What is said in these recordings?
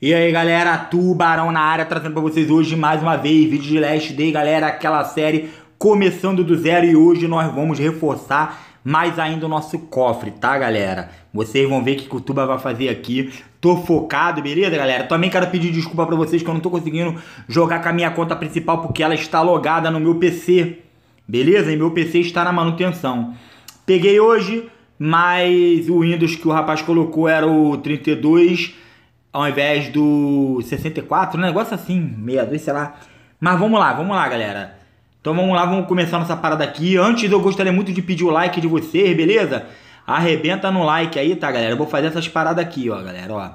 E aí galera, Tubarão na área, trazendo pra vocês hoje mais uma vez vídeo de Last Day, galera, aquela série começando do zero e hoje nós vamos reforçar mais ainda o nosso cofre, tá galera? Vocês vão ver o que o Tuba vai fazer aqui. Tô focado, beleza, galera? Também quero pedir desculpa pra vocês que eu não tô conseguindo jogar com a minha conta principal porque ela está logada no meu PC, beleza? E meu PC está na manutenção. Peguei hoje, mas o Windows que o rapaz colocou era o 32 ao invés do 64, um negócio assim, 62, sei lá. Mas vamos lá, vamos lá, galera. Então vamos lá, vamos começar nossa parada aqui. Antes eu gostaria muito de pedir o like de vocês, beleza? Arrebenta no like aí, tá, galera? Eu vou fazer essas paradas aqui, ó, galera, ó.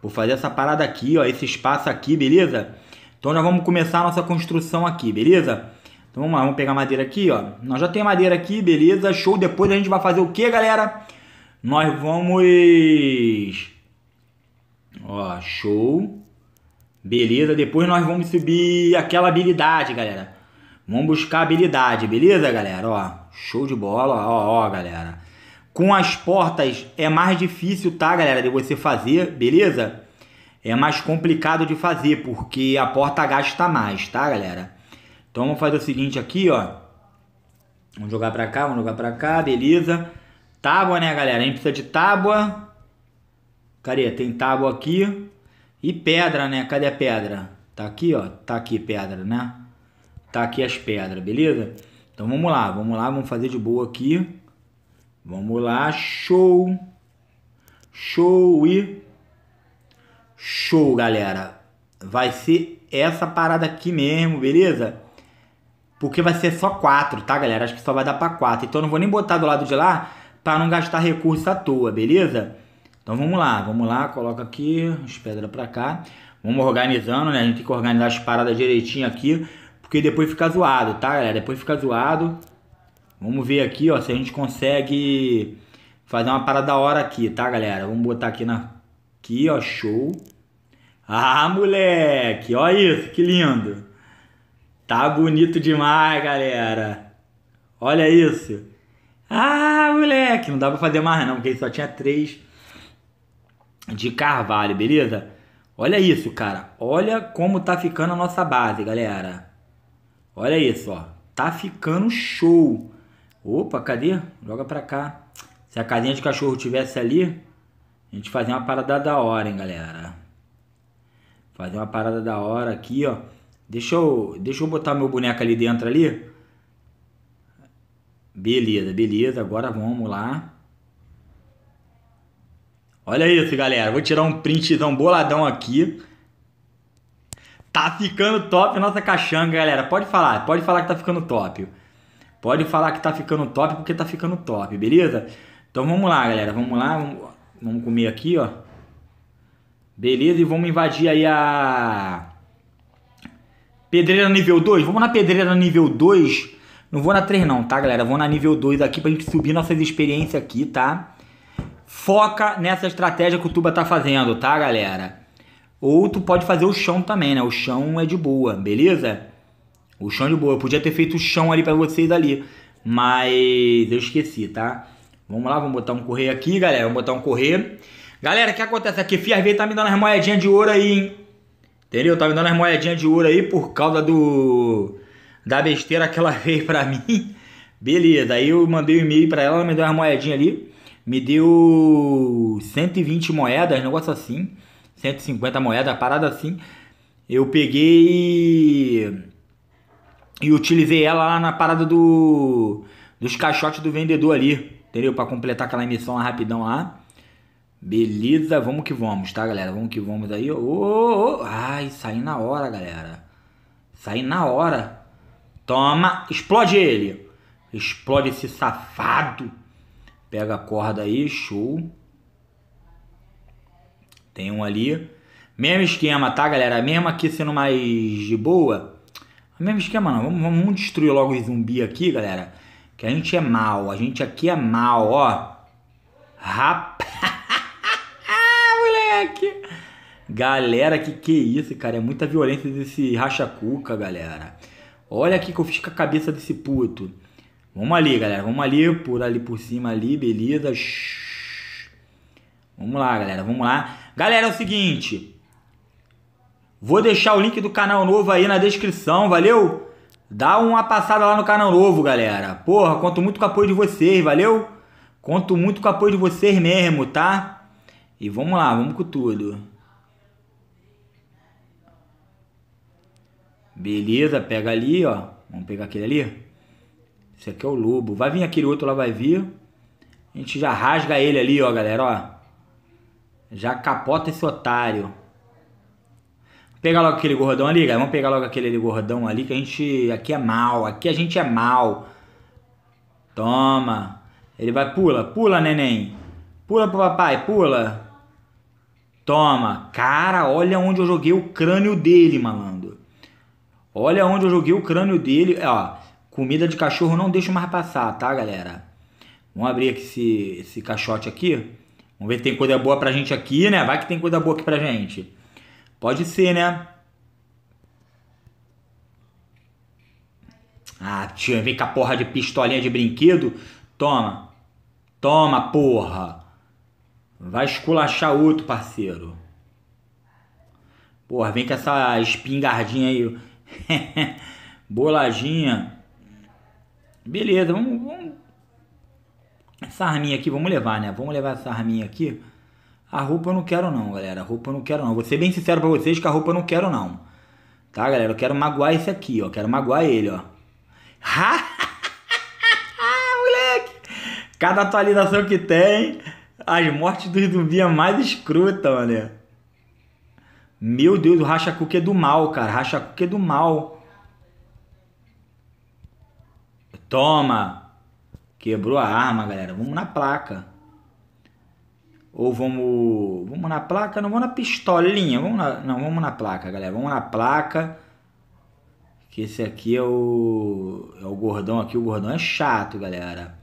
Vou fazer essa parada aqui, ó, esse espaço aqui, beleza? Então nós vamos começar a nossa construção aqui, beleza? Então vamos lá, vamos pegar madeira aqui, ó. Nós já tem madeira aqui, beleza? Show. Depois a gente vai fazer o que, galera? Nós vamos Ó, show. Beleza, depois nós vamos subir aquela habilidade, galera. Vamos buscar habilidade, beleza, galera? Ó, show de bola, ó, ó, galera. Com as portas é mais difícil, tá, galera, de você fazer, beleza? É mais complicado de fazer, porque a porta gasta mais, tá, galera? Então vamos fazer o seguinte aqui, ó. Vamos jogar pra cá, vamos jogar pra cá, beleza. Tábua, né, galera? A gente precisa de tábua. Cadê? Tem tábua aqui e pedra, né? Cadê a pedra? Tá aqui, ó. Tá aqui pedra, né? Tá aqui as pedras, beleza? Então vamos lá, vamos lá, vamos fazer de boa aqui. Vamos lá, show. Show e show, galera. Vai ser essa parada aqui mesmo, beleza? Porque vai ser só quatro, tá, galera? Acho que só vai dar para quatro. Então eu não vou nem botar do lado de lá para não gastar recurso à toa, beleza? Então vamos lá, vamos lá, coloca aqui as pedras para cá. Vamos organizando, né? A gente tem que organizar as paradas direitinho aqui, porque depois fica zoado, tá, galera? Depois fica zoado. Vamos ver aqui, ó, se a gente consegue fazer uma parada da hora aqui, tá, galera? Vamos botar aqui na aqui, ó, show. Ah, moleque, olha isso, que lindo. Tá bonito demais, galera. Olha isso. Ah, moleque, não dá pra fazer mais não, porque só tinha três de Carvalho, beleza? Olha isso, cara. Olha como tá ficando a nossa base, galera. Olha isso, ó. Tá ficando show. Opa, cadê? Joga pra cá. Se a casinha de cachorro tivesse ali, a gente fazia uma parada da hora, hein, galera. Fazer uma parada da hora aqui, ó. Deixa eu, deixa eu botar meu boneco ali dentro ali. Beleza, beleza. Agora vamos lá. Olha isso, galera. Vou tirar um printzão boladão aqui. Tá ficando top nossa caixanga, galera. Pode falar, pode falar que tá ficando top. Pode falar que tá ficando top porque tá ficando top, beleza? Então vamos lá, galera. Vamos lá. Vamos, vamos comer aqui, ó. Beleza, e vamos invadir aí a... Pedreira nível 2. Vamos na pedreira nível 2. Não vou na 3 não, tá, galera? Vou na nível 2 aqui pra gente subir nossas experiências aqui, Tá? foca nessa estratégia que o Tuba tá fazendo, tá, galera? Ou tu pode fazer o chão também, né? O chão é de boa, beleza? O chão é de boa. Eu podia ter feito o chão ali para vocês ali, mas eu esqueci, tá? Vamos lá, vamos botar um correio aqui, galera. Vamos botar um correio. Galera, o que acontece aqui? Fias tá me dando as moedinhas de ouro aí, hein? Entendeu? Tá me dando as moedinhas de ouro aí por causa do... Da besteira que ela fez pra mim. Beleza, aí eu mandei um e-mail pra ela, ela me deu as moedinhas ali me deu 120 moedas, negócio assim, 150 moedas, parada assim. Eu peguei e utilizei ela lá na parada do dos caixotes do vendedor ali, entendeu? Para completar aquela emissão lá rapidão lá. Beleza, vamos que vamos, tá, galera? Vamos que vamos aí. Ô, oh, oh, oh. ai, saí na hora, galera. Saí na hora. Toma, explode ele. Explode esse safado. Pega a corda aí, show. Tem um ali. Mesmo esquema, tá, galera? Mesmo aqui sendo mais de boa. Mesmo esquema, não. Vamos, vamos destruir logo os zumbi aqui, galera. Que a gente é mal. A gente aqui é mal, ó. Rapaz. moleque. Galera, que que é isso, cara? É muita violência desse racha-cuca, galera. Olha aqui que eu fiz com a cabeça desse puto. Vamos ali, galera. Vamos ali, por ali por cima ali, beleza. Vamos lá, galera. Vamos lá. Galera, é o seguinte. Vou deixar o link do canal novo aí na descrição, valeu? Dá uma passada lá no canal novo, galera. Porra, conto muito com o apoio de vocês, valeu? Conto muito com o apoio de vocês mesmo, tá? E vamos lá, vamos com tudo. Beleza, pega ali, ó. Vamos pegar aquele ali. Esse aqui é o lobo. Vai vir aquele outro lá, vai vir. A gente já rasga ele ali, ó, galera, ó. Já capota esse otário. pega logo aquele gordão ali, galera. Vamos pegar logo aquele ali, gordão ali, que a gente... Aqui é mal, aqui a gente é mal. Toma. Ele vai, pula, pula, neném. Pula pro papai, pula. Toma. Cara, olha onde eu joguei o crânio dele, malandro. Olha onde eu joguei o crânio dele, ó. Comida de cachorro não deixa mais passar, tá, galera? Vamos abrir aqui esse, esse caixote aqui. Vamos ver se tem coisa boa pra gente aqui, né? Vai que tem coisa boa aqui pra gente. Pode ser, né? Ah, tio, vem com a porra de pistolinha de brinquedo. Toma. Toma, porra. Vai esculachar outro, parceiro. Porra, vem com essa espingardinha aí. Boladinha. Beleza, vamos, vamos. Essa arminha aqui, vamos levar, né? Vamos levar essa arminha aqui. A roupa eu não quero não, galera. A roupa eu não quero não. Vou ser bem sincero pra vocês que a roupa eu não quero não. Tá, galera? Eu quero magoar esse aqui, ó. Quero magoar ele, ó. Moleque! Cada atualização que tem, as mortes do zumbis é mais escruta, mano. Meu Deus, o Racha Cook é do mal, cara. Racha Cook é do mal. Toma! Quebrou a arma, galera. Vamos na placa. Ou vamos. Vamos na placa? Não, vamos na pistolinha. Vamos na, não, vamos na placa, galera. Vamos na placa. Que esse aqui é o. É o gordão aqui. O gordão é chato, galera.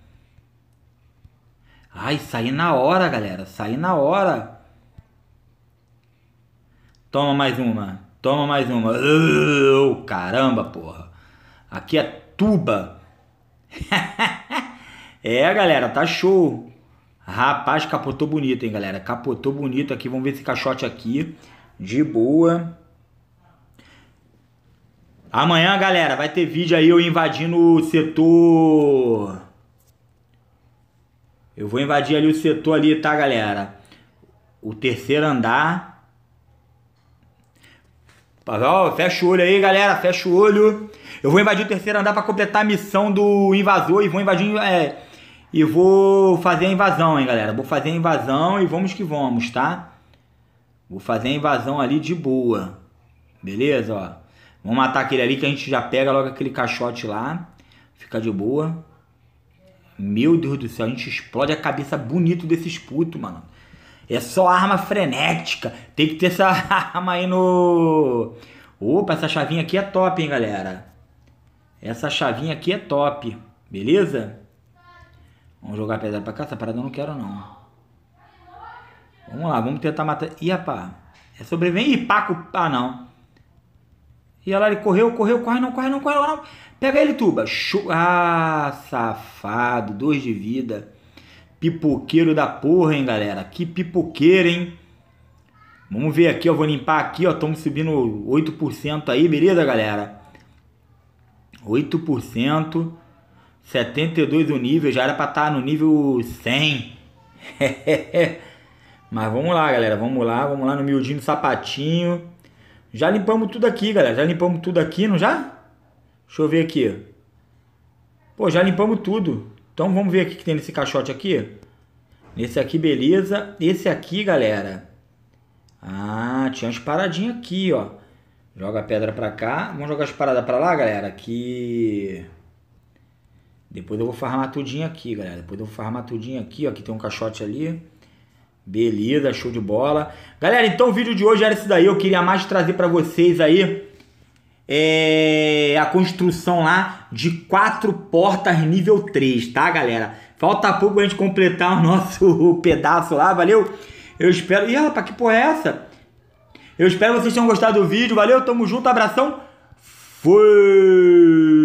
Ai, saí na hora, galera. Saí na hora. Toma mais uma. Toma mais uma. Oh, caramba, porra. Aqui é tuba. é, galera, tá show. Rapaz, capotou bonito, hein, galera. Capotou bonito aqui. Vamos ver esse caixote aqui. De boa. Amanhã, galera, vai ter vídeo aí eu invadindo o setor... Eu vou invadir ali o setor ali, tá, galera? O terceiro andar. Ó, fecha o olho aí, galera. Fecha o olho. Eu vou invadir o terceiro andar para completar a missão do invasor e vou invadir. É, e vou fazer a invasão, hein, galera. Vou fazer a invasão e vamos que vamos, tá? Vou fazer a invasão ali de boa. Beleza, ó. Vamos matar aquele ali que a gente já pega logo aquele caixote lá. Fica de boa. Meu Deus do céu, a gente explode a cabeça bonito desses putos, mano. É só arma frenética. Tem que ter essa arma aí no. Opa, essa chavinha aqui é top, hein, galera. Essa chavinha aqui é top, beleza? Vamos jogar pedra pra cá? Essa parada eu não quero, não. Vamos lá, vamos tentar matar... Ih, rapaz. É sobrevivente. Ih, Paco... Ah, não. E olha lá, ele correu, correu, corre, não, corre, não, corre, não. Pega ele, Tuba. Show. Ah, safado. Dois de vida. Pipoqueiro da porra, hein, galera. Que pipoqueiro, hein. Vamos ver aqui, ó. Vou limpar aqui, ó. Estamos subindo 8% aí, beleza, galera? 8%, 72 o nível, já era para estar tá no nível 100. Mas vamos lá, galera, vamos lá, vamos lá no miudinho do sapatinho. Já limpamos tudo aqui, galera, já limpamos tudo aqui, não já? Deixa eu ver aqui. Pô, já limpamos tudo. Então vamos ver o que tem nesse caixote aqui. nesse aqui, beleza. Esse aqui, galera. Ah, tinha umas paradinhas aqui, ó. Joga a pedra pra cá. Vamos jogar as paradas pra lá, galera. Que. Depois eu vou farmar tudinho aqui, galera. Depois eu vou farmar tudinho aqui, ó. Aqui tem um caixote ali. Beleza, show de bola. Galera, então o vídeo de hoje era isso daí. Eu queria mais trazer pra vocês aí. É a construção lá de quatro portas nível 3, tá, galera? Falta pouco a gente completar o nosso pedaço lá, valeu? Eu espero. E ela, pra que porra é essa? Eu espero que vocês tenham gostado do vídeo. Valeu, tamo junto, abração. Fui!